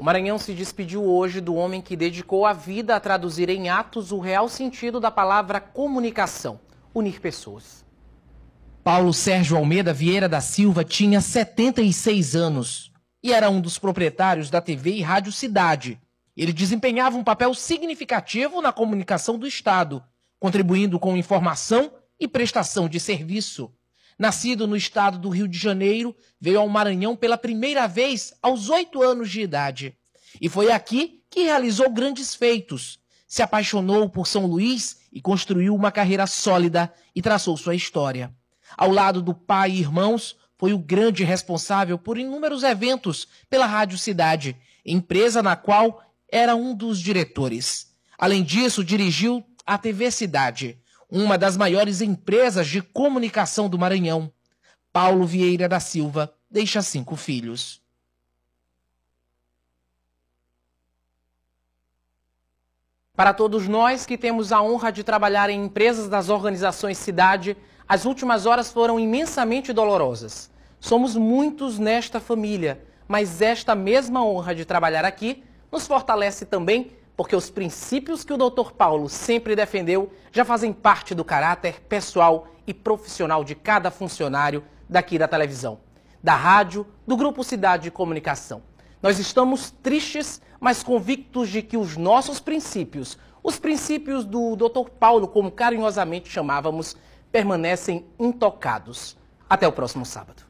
O Maranhão se despediu hoje do homem que dedicou a vida a traduzir em atos o real sentido da palavra comunicação, unir pessoas. Paulo Sérgio Almeida Vieira da Silva tinha 76 anos e era um dos proprietários da TV e Rádio Cidade. Ele desempenhava um papel significativo na comunicação do Estado, contribuindo com informação e prestação de serviço. Nascido no estado do Rio de Janeiro, veio ao Maranhão pela primeira vez aos oito anos de idade. E foi aqui que realizou grandes feitos. Se apaixonou por São Luís e construiu uma carreira sólida e traçou sua história. Ao lado do pai e irmãos, foi o grande responsável por inúmeros eventos pela Rádio Cidade, empresa na qual era um dos diretores. Além disso, dirigiu a TV Cidade, uma das maiores empresas de comunicação do Maranhão. Paulo Vieira da Silva deixa cinco filhos. Para todos nós que temos a honra de trabalhar em empresas das organizações Cidade, as últimas horas foram imensamente dolorosas. Somos muitos nesta família, mas esta mesma honra de trabalhar aqui nos fortalece também porque os princípios que o Dr. Paulo sempre defendeu já fazem parte do caráter pessoal e profissional de cada funcionário daqui da televisão, da rádio, do Grupo Cidade de Comunicação. Nós estamos tristes, mas convictos de que os nossos princípios, os princípios do Dr. Paulo, como carinhosamente chamávamos, permanecem intocados. Até o próximo sábado.